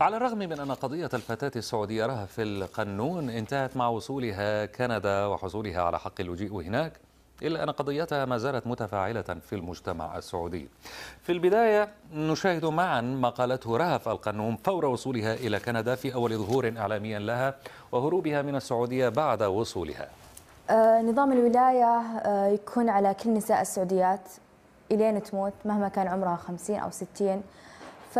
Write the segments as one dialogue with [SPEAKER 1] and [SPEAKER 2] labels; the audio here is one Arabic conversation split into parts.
[SPEAKER 1] على الرغم من أن قضية الفتاة السعودية رهف القانون انتهت مع وصولها كندا وحصولها على حق اللجوء هناك إلا أن قضيتها ما زالت متفاعلة في المجتمع السعودي في البداية نشاهد معا ما قالته رهف القانون فور وصولها إلى كندا في أول ظهور إعلاميا لها وهروبها من السعودية بعد وصولها
[SPEAKER 2] آه، نظام الولاية آه، يكون على كل نساء السعوديات إلين تموت مهما كان عمرها خمسين أو ستين ف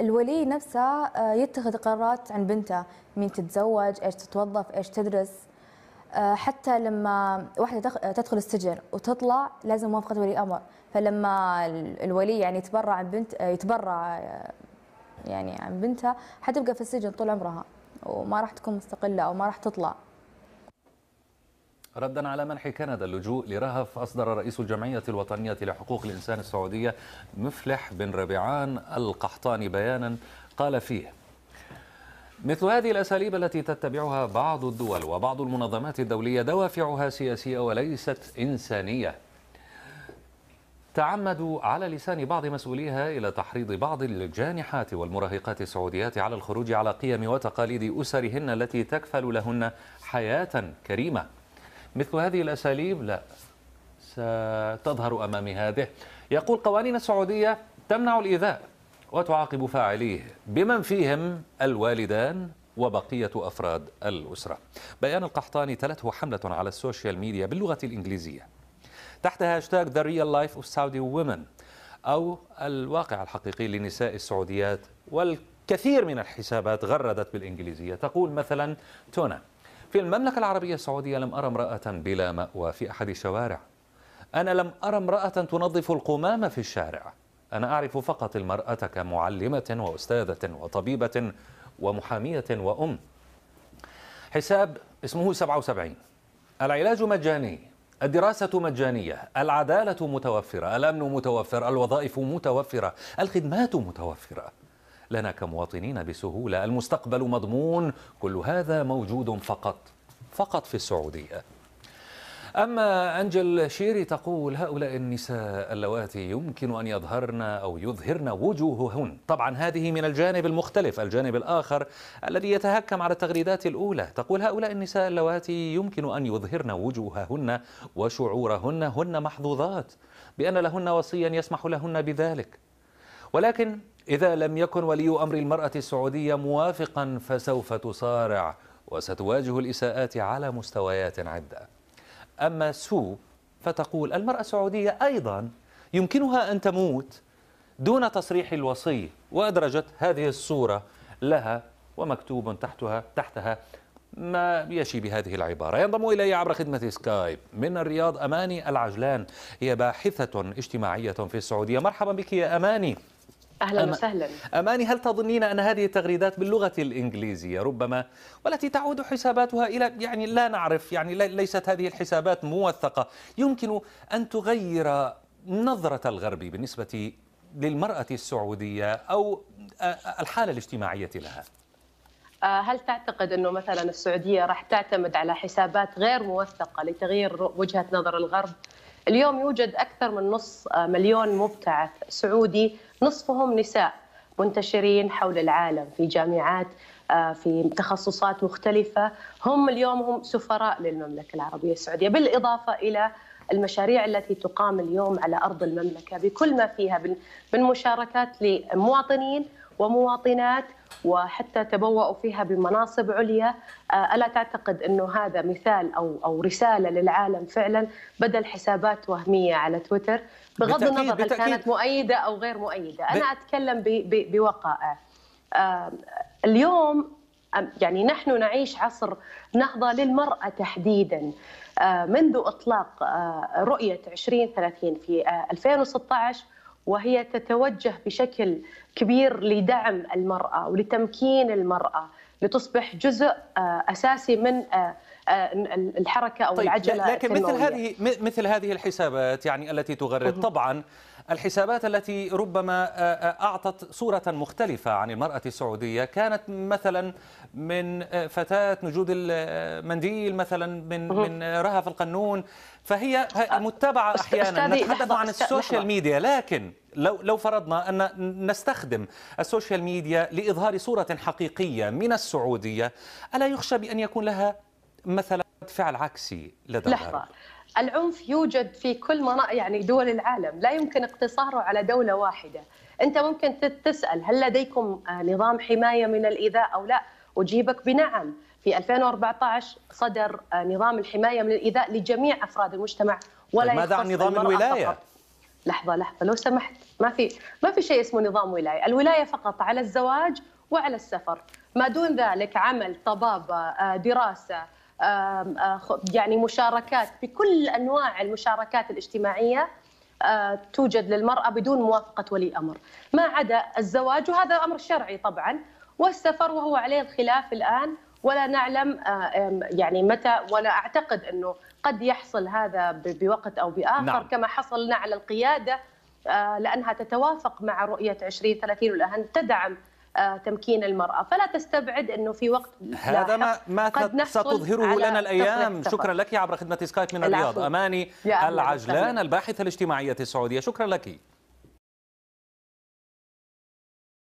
[SPEAKER 2] الولي نفسه آه، يتخذ قرارات عن بنته مين تتزوج ايش تتوظف ايش تدرس آه، حتى لما واحدة آه، تدخل السجن وتطلع لازم موافقة ولي أمر فلما الولي يعني يتبرع عن بنت يتبرع يعني عن بنتها حتبقى في السجن طول عمرها وما راح تكون مستقلة أو ما راح تطلع
[SPEAKER 1] ردا على منح كندا اللجوء لرهف أصدر رئيس الجمعية الوطنية لحقوق الإنسان السعودية مفلح بن ربيعان القحطاني بيانا قال فيه مثل هذه الأساليب التي تتبعها بعض الدول وبعض المنظمات الدولية دوافعها سياسية وليست إنسانية تعمدوا على لسان بعض مسؤوليها إلى تحريض بعض الجانحات والمراهقات السعوديات على الخروج على قيم وتقاليد أسرهن التي تكفل لهن حياة كريمة مثل هذه الأساليب لا ستظهر أمام هذه يقول قوانين السعودية تمنع الإيذاء وتعاقب فاعليه بمن فيهم الوالدان وبقية أفراد الأسرة بيان القحطاني تلته حملة على السوشيال ميديا باللغة الإنجليزية تحت هاشتاج The Real Life of Saudi Women أو الواقع الحقيقي للنساء السعوديات والكثير من الحسابات غردت بالإنجليزية تقول مثلا تونا في المملكة العربية السعودية لم أرى امرأة بلا مأوى في أحد الشوارع أنا لم أرى امرأة تنظف القمامة في الشارع أنا أعرف فقط المرأة كمعلمة وأستاذة وطبيبة ومحامية وأم حساب اسمه 77 العلاج مجاني الدراسة مجانية العدالة متوفرة الأمن متوفر الوظائف متوفرة الخدمات متوفرة لنا كمواطنين بسهولة المستقبل مضمون كل هذا موجود فقط فقط في السعودية أما أنجل شيري تقول هؤلاء النساء اللواتي يمكن أن يظهرن أو يظهرن وجوههن طبعا هذه من الجانب المختلف الجانب الآخر الذي يتهكم على التغريدات الأولى تقول هؤلاء النساء اللواتي يمكن أن يظهرن وجوههن وشعورهن هن محظوظات بأن لهن وصيا يسمح لهن بذلك ولكن إذا لم يكن ولي أمر المرأة السعودية موافقا فسوف تصارع وستواجه الإساءات على مستويات عدة أما سو فتقول المرأة السعودية أيضا يمكنها أن تموت دون تصريح الوصي وأدرجت هذه الصورة لها ومكتوب تحتها تحتها ما يشي بهذه العبارة ينضم إلي عبر خدمة سكايب من الرياض أماني العجلان هي باحثة اجتماعية في السعودية مرحبا بك يا أماني اهلا أم... وسهلا اماني هل تظنين ان هذه التغريدات باللغه الانجليزيه ربما والتي تعود حساباتها الى يعني لا نعرف يعني ليست هذه الحسابات موثقه يمكن ان تغير نظره الغرب بالنسبه للمراه السعوديه او الحاله الاجتماعيه لها
[SPEAKER 2] آه، هل تعتقد انه مثلا السعوديه راح تعتمد على حسابات غير موثقه لتغيير وجهه نظر الغرب اليوم يوجد أكثر من نص آه، مليون مبتعث سعودي نصفهم نساء منتشرين حول العالم في جامعات آه، في تخصصات مختلفة هم اليوم هم سفراء للمملكة العربية السعودية بالإضافة إلى المشاريع التي تقام اليوم على أرض المملكة بكل ما فيها من مشاركات لمواطنين ومواطنات وحتى تبوأوا فيها بمناصب عليا آه، ألا تعتقد أنه هذا مثال أو, أو رسالة للعالم فعلا بدل حسابات وهمية على تويتر بغض النظر هل كانت مؤيدة أو غير مؤيدة أنا أتكلم بوقائع آه، اليوم آه، يعني نحن نعيش عصر نهضة للمرأة تحديدا منذ إطلاق رؤية 2030 في 2016 وهي تتوجه بشكل كبير لدعم المراه ولتمكين المراه لتصبح جزء آه, اساسي من آه, آه، الحركه او طيب العجله لكن مثل هذه
[SPEAKER 1] مثل هذه الحسابات يعني التي تغرد طبعا الحسابات التي ربما آه، آه، أعطت صورة مختلفة عن المرأة السعودية كانت مثلا من فتاة نجود المنديل مثلا من من رهف القنون فهي متبعة أحيانا نتحدث عن السوشيال ميديا لكن لو لو فرضنا ان نستخدم السوشيال ميديا لاظهار صوره حقيقيه من السعوديه الا يخشى بان يكون لها مثلا فعل عكسي لدى لحظة الغرب.
[SPEAKER 2] العنف يوجد في كل مناطق يعني دول العالم لا يمكن اقتصاره على دولة واحدة أنت ممكن تسأل هل لديكم آه، نظام حماية من الإيذاء أو لا أجيبك بنعم في 2014 صدر آه، نظام الحماية من الإيذاء لجميع أفراد المجتمع ولا طيب، ماذا عن نظام الولاية؟ فقط. لحظة لحظة لو سمحت ما في ما في شيء اسمه نظام ولاية، الولاية فقط على الزواج وعلى السفر، ما دون ذلك عمل طبابة آه، دراسة آه، يعني مشاركات بكل انواع المشاركات الاجتماعيه آه، توجد للمراه بدون موافقه ولي امر، ما عدا الزواج وهذا امر شرعي طبعا والسفر وهو عليه الخلاف الان ولا نعلم آه، يعني متى ولا اعتقد انه قد يحصل هذا بوقت او باخر نعم. كما حصلنا على القياده لانها تتوافق مع رؤيه 2030 والاهم تدعم آه، تمكين المرأة فلا تستبعد أنه في وقت هذا ما,
[SPEAKER 1] ما قد ستظهره لنا الأيام شكرا لك عبر خدمة سكايب من الرياض أماني العجلان الباحثة الاجتماعية السعودية شكرا لك